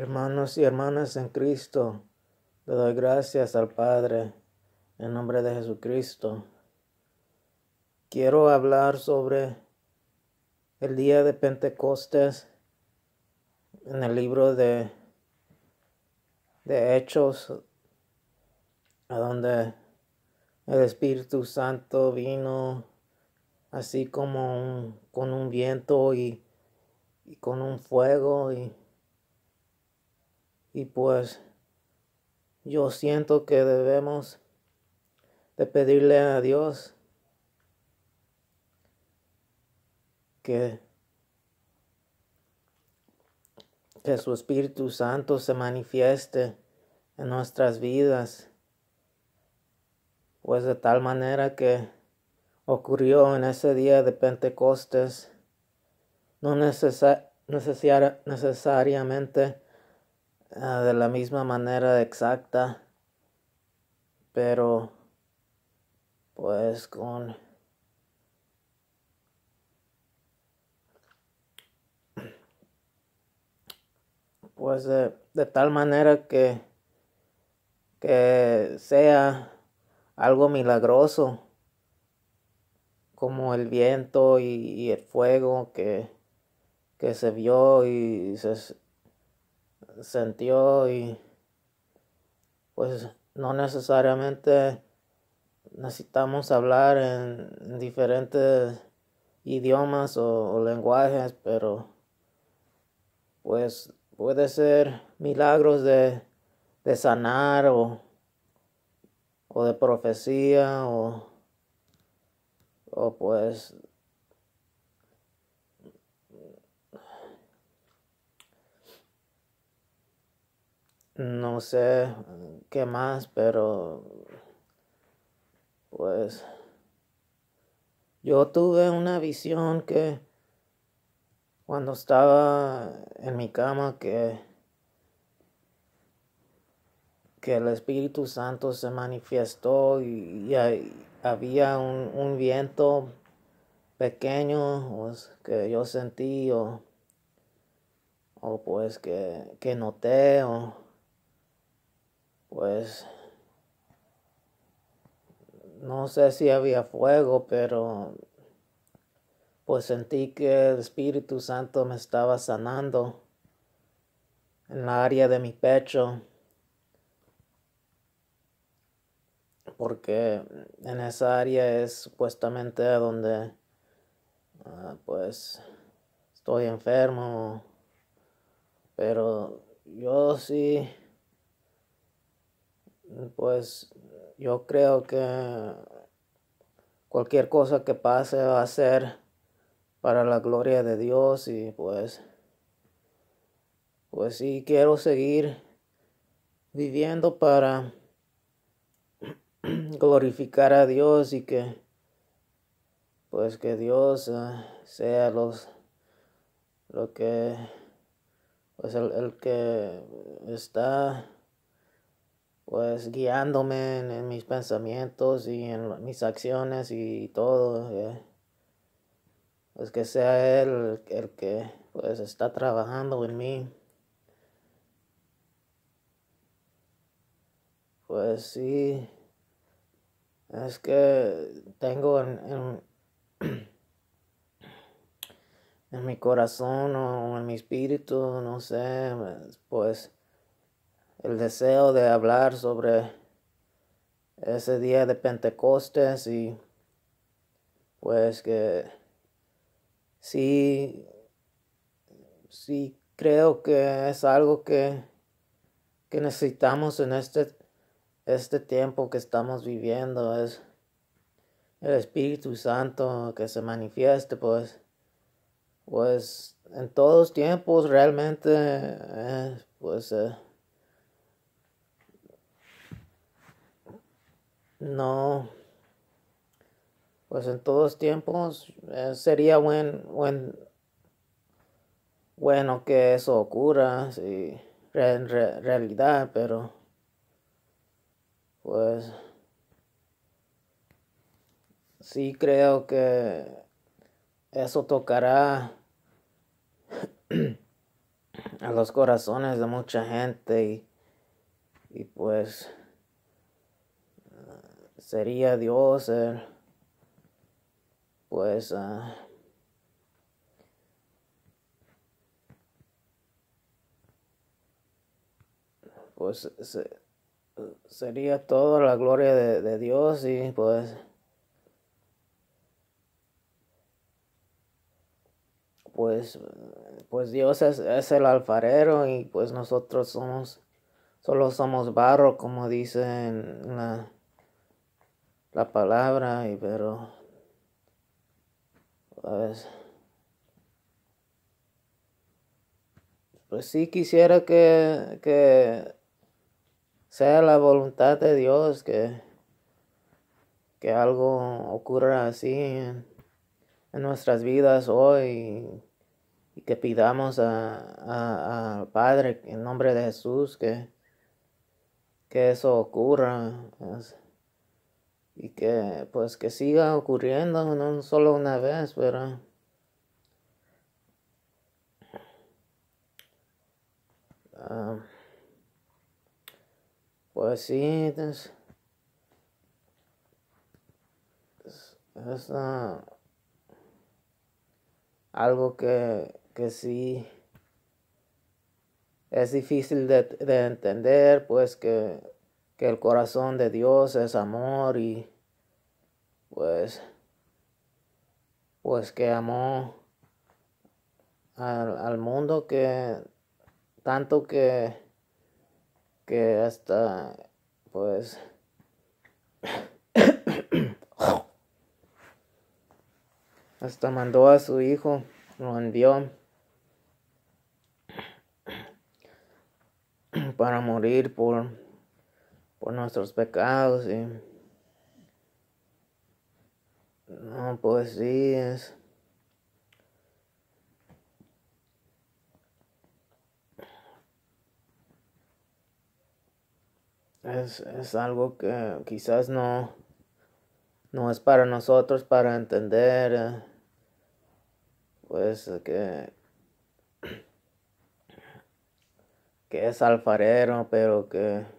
Hermanos y hermanas en Cristo, le doy gracias al Padre en nombre de Jesucristo. Quiero hablar sobre el día de Pentecostés en el libro de, de Hechos, a donde el Espíritu Santo vino así como con un viento y, y con un fuego y y pues yo siento que debemos de pedirle a Dios que, que su Espíritu Santo se manifieste en nuestras vidas, pues de tal manera que ocurrió en ese día de Pentecostes, no necesariamente Ah, de la misma manera exacta, pero pues con pues de, tal manera que que sea algo milagroso como el viento y, y el fuego que, que se vio y se, sentió y pues no necesariamente necesitamos hablar en diferentes idiomas o, lenguajes, pero pues puede ser milagros de, sanar o, de profecía o, o pues no sé qué más, pero pues yo tuve una visión que cuando estaba en mi cama que que el Espíritu Santo se manifestó y, había un, viento pequeño pues, que yo sentí o, o pues que, que noté o, pues no sé si había fuego, pero pues sentí que el Espíritu Santo me estaba sanando en la área de mi pecho. Porque en esa área es supuestamente donde ah, pues estoy enfermo. Pero yo sí pues yo creo que cualquier cosa que pase va a ser para la gloria de Dios y pues pues sí quiero seguir viviendo para glorificar a Dios y que pues que Dios eh, sea los lo que pues el que está pues guiándome en, mis pensamientos y en mis acciones y todo. Eh. pues que sea él el que pues está trabajando en mí. Pues sí, es que tengo en, en mi corazón o en mi espíritu, no sé, pues el deseo de hablar sobre ese día de Pentecostes y pues que sí, sí creo que es algo que, que necesitamos en este, este tiempo que estamos viviendo, es el Espíritu Santo que se manifieste, pues, pues en todos tiempos realmente, eh, pues... Eh, No. Pues en todos tiempos eh, sería buen, buen, bueno que eso ocurra, en realidad, pero pues sí creo que eso tocará a los corazones de mucha gente y pues sería Dios el, eh, pues eh, pues sería toda la gloria de, de Dios y pues pues pues Dios es, es, el alfarero y pues nosotros somos solo somos barro como dicen la la palabra, y pero pues, pues sí quisiera que, sea la voluntad de Dios que, que algo ocurra así en, nuestras vidas hoy y, que pidamos a, al Padre en nombre de Jesús que, que eso ocurra. Pues y que pues que siga ocurriendo, no solo una vez, pero ah, pues sí, es, ah, algo que, sí es difícil de entender, pues que que el corazón de Dios es amor y pues pues que amó al, mundo que tanto que que hasta pues hasta mandó a su hijo lo envió para morir por nuestros pecados y no poesías. Es, es algo que quizás no, no es para nosotros para entender, eh, pues que, que es alfarero, pero que